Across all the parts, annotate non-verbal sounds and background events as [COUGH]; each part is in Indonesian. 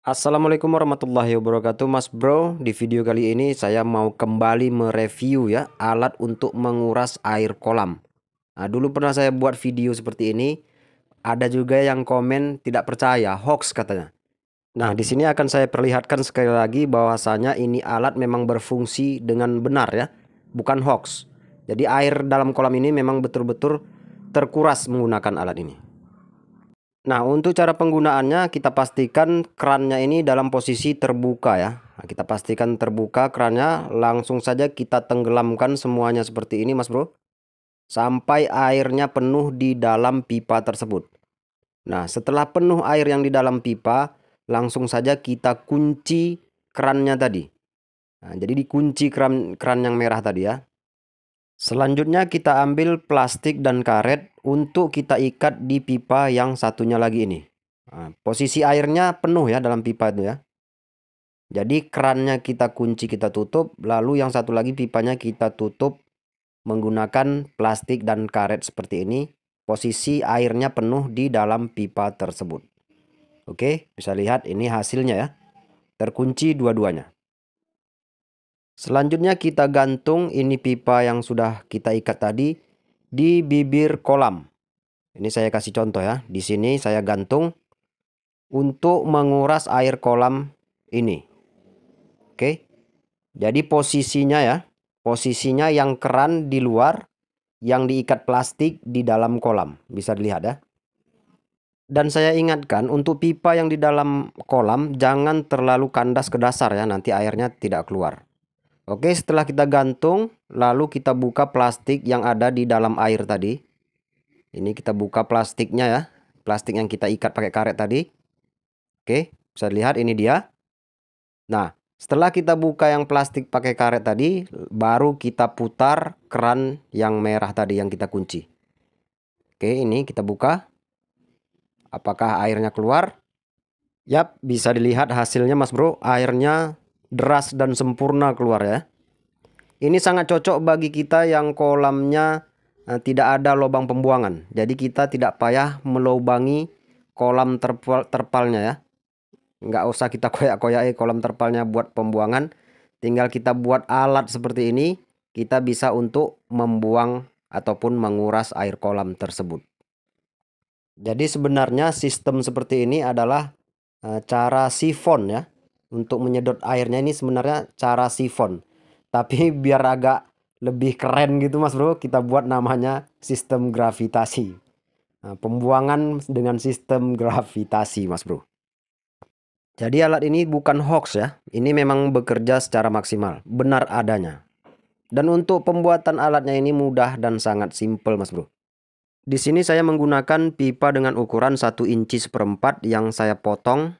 Assalamualaikum warahmatullahi wabarakatuh Mas Bro di video kali ini saya mau kembali mereview ya alat untuk menguras air kolam nah, dulu pernah saya buat video seperti ini ada juga yang komen tidak percaya hoax katanya Nah di sini akan saya perlihatkan sekali lagi bahwasanya ini alat memang berfungsi dengan benar ya bukan hoax jadi air dalam kolam ini memang betul-betul terkuras menggunakan alat ini Nah, untuk cara penggunaannya kita pastikan kerannya ini dalam posisi terbuka ya. Nah, kita pastikan terbuka kerannya, langsung saja kita tenggelamkan semuanya seperti ini Mas Bro. Sampai airnya penuh di dalam pipa tersebut. Nah, setelah penuh air yang di dalam pipa, langsung saja kita kunci kerannya tadi. Nah, jadi dikunci keran keran yang merah tadi ya. Selanjutnya kita ambil plastik dan karet untuk kita ikat di pipa yang satunya lagi ini. Nah, posisi airnya penuh ya dalam pipa itu ya. Jadi kerannya kita kunci kita tutup lalu yang satu lagi pipanya kita tutup menggunakan plastik dan karet seperti ini. Posisi airnya penuh di dalam pipa tersebut. Oke bisa lihat ini hasilnya ya. Terkunci dua-duanya. Selanjutnya kita gantung ini pipa yang sudah kita ikat tadi di bibir kolam. Ini saya kasih contoh ya. Di sini saya gantung untuk menguras air kolam ini. Oke. Jadi posisinya ya, posisinya yang keran di luar, yang diikat plastik di dalam kolam. Bisa dilihat ya. Dan saya ingatkan untuk pipa yang di dalam kolam jangan terlalu kandas ke dasar ya, nanti airnya tidak keluar. Oke, setelah kita gantung, lalu kita buka plastik yang ada di dalam air tadi. Ini kita buka plastiknya ya, plastik yang kita ikat pakai karet tadi. Oke, bisa dilihat ini dia. Nah, setelah kita buka yang plastik pakai karet tadi, baru kita putar keran yang merah tadi yang kita kunci. Oke, ini kita buka. Apakah airnya keluar? Yap, bisa dilihat hasilnya Mas Bro, airnya deras dan sempurna keluar ya. Ini sangat cocok bagi kita yang kolamnya eh, tidak ada lubang pembuangan. Jadi kita tidak payah melubangi kolam terpal, terpalnya ya. Nggak usah kita [LAUGHS] koyak-koyak kolam terpalnya buat pembuangan. Tinggal kita buat alat seperti ini. Kita bisa untuk membuang ataupun menguras air kolam tersebut. Jadi sebenarnya sistem seperti ini adalah eh, cara sifon ya untuk menyedot airnya ini sebenarnya cara sifon tapi [LAUGHS] biar agak lebih keren gitu mas bro kita buat namanya sistem gravitasi nah, pembuangan dengan sistem gravitasi mas bro jadi alat ini bukan hoax ya ini memang bekerja secara maksimal benar adanya dan untuk pembuatan alatnya ini mudah dan sangat simpel mas bro di sini saya menggunakan pipa dengan ukuran 1 inci seperempat yang saya potong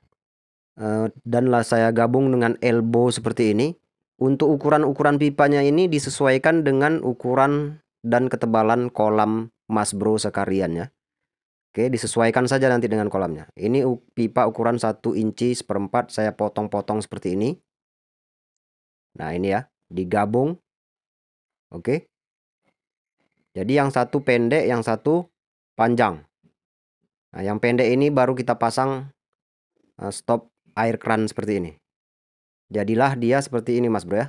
Eh, dan danlah saya gabung dengan elbow seperti ini. Untuk ukuran-ukuran pipanya ini disesuaikan dengan ukuran dan ketebalan kolam Mas Bro sekalian ya. Oke, disesuaikan saja nanti dengan kolamnya. Ini pipa ukuran 1 inci seperempat saya potong-potong seperti ini. Nah, ini ya, digabung. Oke. Jadi yang satu pendek, yang satu panjang. Nah, yang pendek ini baru kita pasang eh, stop air keran seperti ini. Jadilah dia seperti ini Mas Bro ya.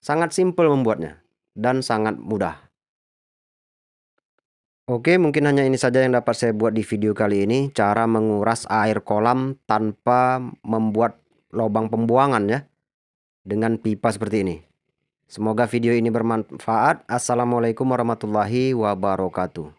Sangat simpel membuatnya dan sangat mudah. Oke mungkin hanya ini saja yang dapat saya buat di video kali ini. Cara menguras air kolam tanpa membuat lubang pembuangan ya. Dengan pipa seperti ini. Semoga video ini bermanfaat. Assalamualaikum warahmatullahi wabarakatuh.